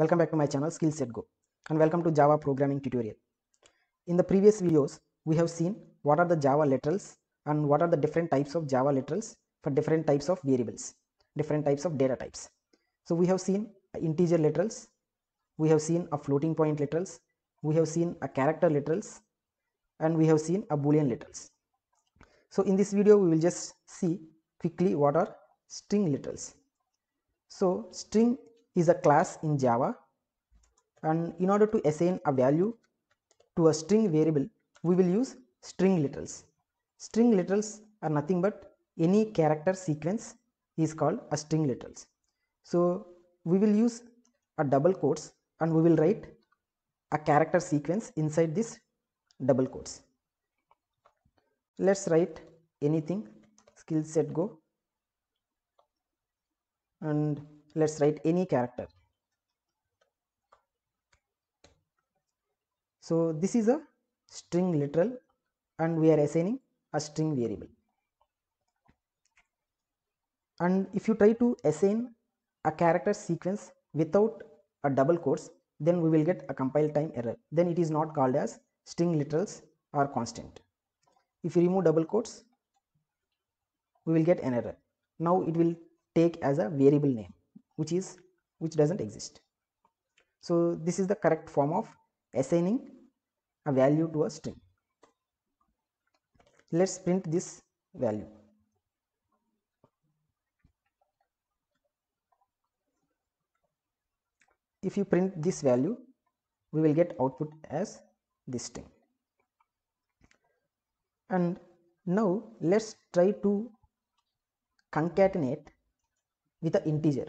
Welcome back to my channel Skillset Go and welcome to Java programming tutorial. In the previous videos, we have seen what are the Java literals and what are the different types of Java literals for different types of variables, different types of data types. So we have seen integer literals, we have seen a floating point literals, we have seen a character literals and we have seen a boolean literals. So in this video, we will just see quickly what are string literals. So string is a class in Java and in order to assign a value to a string variable we will use string literals. String literals are nothing but any character sequence is called a string literals. So we will use a double quotes and we will write a character sequence inside this double quotes. Let's write anything skill set go and let's write any character so this is a string literal and we are assigning a string variable and if you try to assign a character sequence without a double quotes then we will get a compile time error then it is not called as string literals or constant if you remove double quotes we will get an error now it will take as a variable name which is which doesn't exist so this is the correct form of assigning a value to a string let's print this value if you print this value we will get output as this string and now let's try to concatenate with an integer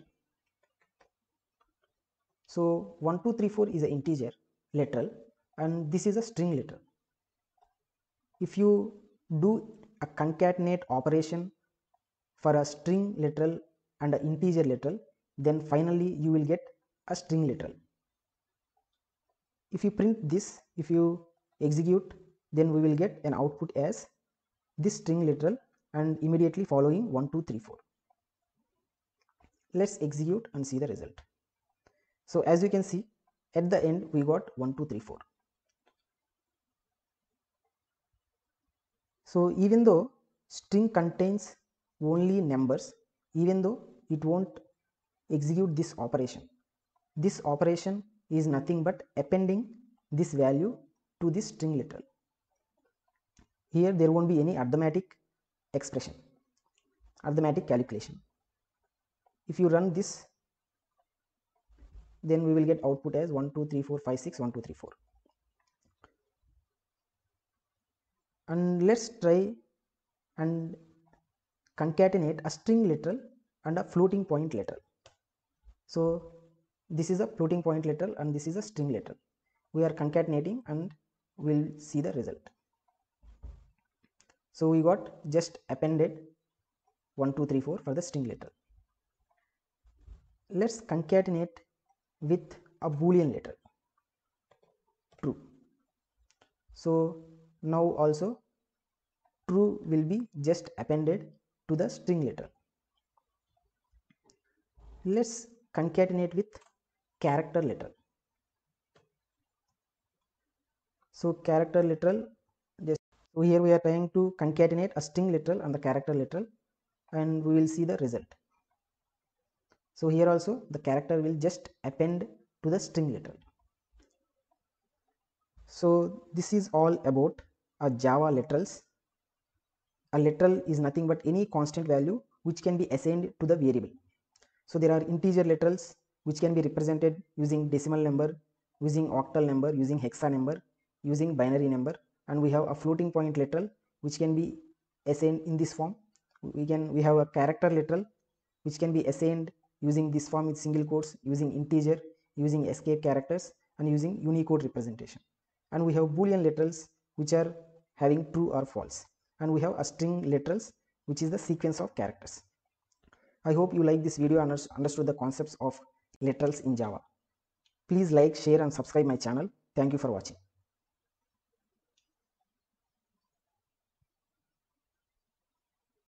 so 1234 is an integer literal and this is a string literal. If you do a concatenate operation for a string literal and an integer literal then finally you will get a string literal. If you print this, if you execute then we will get an output as this string literal and immediately following 1234. Let's execute and see the result. So as you can see at the end we got 1 2 3 4. So even though string contains only numbers even though it won't execute this operation. This operation is nothing but appending this value to this string literal. Here there won't be any arithmetic expression, arithmetic calculation. If you run this then we will get output as 1 2 3 4 5 6 1 2 3 4 and let's try and concatenate a string literal and a floating point literal so this is a floating point literal and this is a string literal we are concatenating and we'll see the result so we got just appended 1 2 3 4 for the string literal let's concatenate with a boolean letter true so now also true will be just appended to the string letter let's concatenate with character literal so character literal so here we are trying to concatenate a string literal and the character literal and we will see the result so here also the character will just append to the string literal so this is all about a java literals a literal is nothing but any constant value which can be assigned to the variable so there are integer literals which can be represented using decimal number using octal number using hexa number using binary number and we have a floating point literal which can be assigned in this form we can we have a character literal which can be assigned using this form with single quotes, using integer, using escape characters and using Unicode representation. And we have boolean literals which are having true or false and we have a string literals which is the sequence of characters. I hope you like this video and understood the concepts of literals in Java. Please like, share and subscribe my channel. Thank you for watching.